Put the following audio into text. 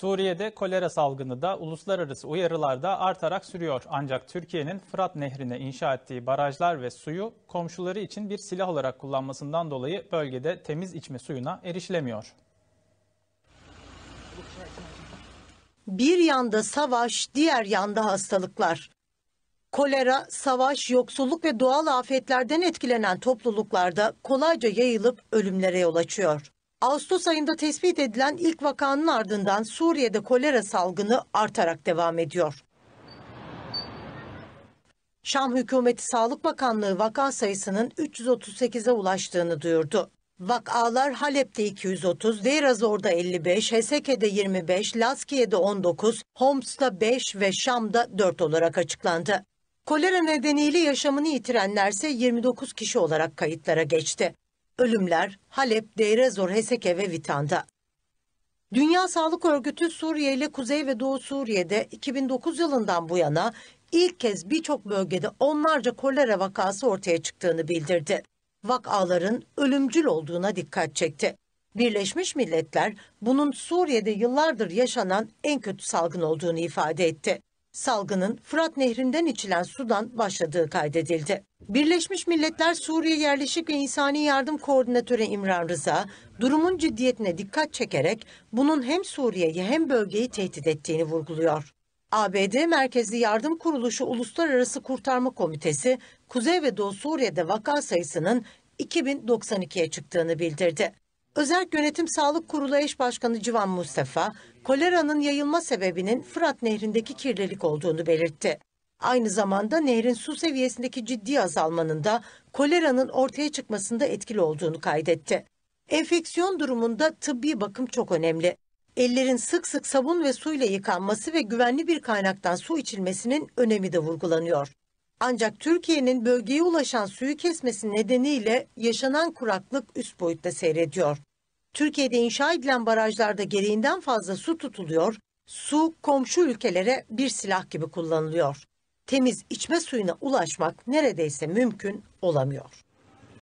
Suriye'de kolera salgını da uluslararası uyarılarda artarak sürüyor. Ancak Türkiye'nin Fırat Nehri'ne inşa ettiği barajlar ve suyu komşuları için bir silah olarak kullanmasından dolayı bölgede temiz içme suyuna erişilemiyor. Bir yanda savaş, diğer yanda hastalıklar. Kolera, savaş, yoksulluk ve doğal afetlerden etkilenen topluluklarda kolayca yayılıp ölümlere yol açıyor. Ağustos ayında tespit edilen ilk vakanın ardından Suriye'de kolera salgını artarak devam ediyor. Şam hükümeti Sağlık Bakanlığı vaka sayısının 338'e ulaştığını duyurdu. Vakalar Halep'te 230, Deir 55, Heseke'de 25, Laskiye'de 19, Homs'ta 5 ve Şam'da 4 olarak açıklandı. Kolera nedeniyle yaşamını yitirenlerse 29 kişi olarak kayıtlara geçti. Ölümler Halep, Deirezor, Heseke ve Vitan'da. Dünya Sağlık Örgütü Suriye ile Kuzey ve Doğu Suriye'de 2009 yılından bu yana ilk kez birçok bölgede onlarca kolera vakası ortaya çıktığını bildirdi. Vakaların ölümcül olduğuna dikkat çekti. Birleşmiş Milletler bunun Suriye'de yıllardır yaşanan en kötü salgın olduğunu ifade etti. Salgının Fırat Nehri'nden içilen sudan başladığı kaydedildi. Birleşmiş Milletler Suriye Yerleşik ve İnsani Yardım Koordinatörü İmran Rıza, durumun ciddiyetine dikkat çekerek bunun hem Suriye'yi hem bölgeyi tehdit ettiğini vurguluyor. ABD merkezli yardım kuruluşu Uluslararası Kurtarma Komitesi, Kuzey ve Doğu Suriye'de vaka sayısının 2092'ye çıktığını bildirdi. Özel Yönetim Sağlık Kurulu Eş Başkanı Civan Mustafa, koleranın yayılma sebebinin Fırat Nehri'ndeki kirlilik olduğunu belirtti. Aynı zamanda nehrin su seviyesindeki ciddi azalmanın da koleranın ortaya çıkmasında etkili olduğunu kaydetti. Enfeksiyon durumunda tıbbi bakım çok önemli. Ellerin sık sık sabun ve suyla yıkanması ve güvenli bir kaynaktan su içilmesinin önemi de vurgulanıyor. Ancak Türkiye'nin bölgeye ulaşan suyu kesmesi nedeniyle yaşanan kuraklık üst boyutta seyrediyor. Türkiye'de inşa edilen barajlarda gereğinden fazla su tutuluyor, su komşu ülkelere bir silah gibi kullanılıyor temiz içme suyuna ulaşmak neredeyse mümkün olamıyor.